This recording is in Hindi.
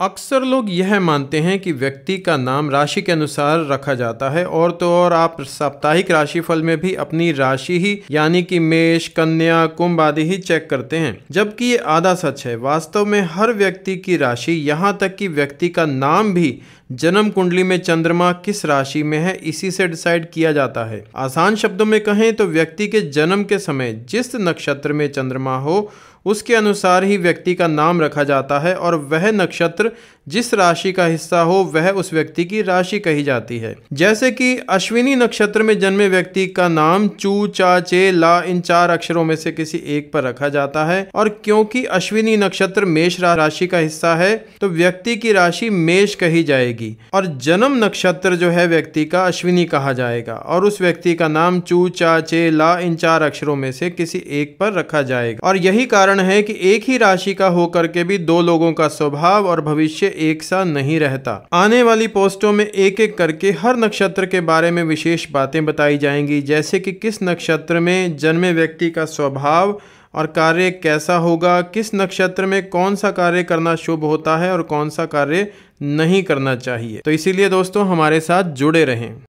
अक्सर लोग यह मानते हैं कि व्यक्ति का नाम राशि के अनुसार रखा जाता है और तो और आप साप्ताहिक राशिफल में भी अपनी राशि ही यानी कि मेष कन्या कुंभ आदि ही चेक करते हैं जबकि ये आधा सच है वास्तव में हर व्यक्ति की राशि यहाँ तक कि व्यक्ति का नाम भी जन्म कुंडली में चंद्रमा किस राशि में है इसी से डिसाइड किया जाता है आसान शब्दों में कहें तो व्यक्ति के जन्म के समय जिस नक्षत्र में चंद्रमा हो उसके अनुसार ही व्यक्ति का नाम रखा जाता है और वह नक्षत्र जिस राशि का हिस्सा हो वह उस व्यक्ति की राशि कही जाती है जैसे कि अश्विनी नक्षत्र में जन्मे व्यक्ति का नाम चू चा चे ला इन चार अक्षरों में से किसी एक पर रखा जाता है और क्योंकि अश्विनी नक्षत्र मेष राशि का हिस्सा है तो व्यक्ति की राशि मेष कही जाएगी और जन्म नक्षत्र जो है व्यक्ति का अश्विनी कहा जाएगा और उस व्यक्ति का नाम चू चा चे ला इन चार अक्षरों में से किसी एक पर रखा जाएगा और यही कारण है कि एक ही राशि का होकर के भी दो लोगों का स्वभाव और भविष्य भविष्य एक सा नहीं रहता आने वाली पोस्टों में एक एक करके हर नक्षत्र के बारे में विशेष बातें बताई जाएंगी जैसे कि किस नक्षत्र में जन्मे व्यक्ति का स्वभाव और कार्य कैसा होगा किस नक्षत्र में कौन सा कार्य करना शुभ होता है और कौन सा कार्य नहीं करना चाहिए तो इसीलिए दोस्तों हमारे साथ जुड़े रहें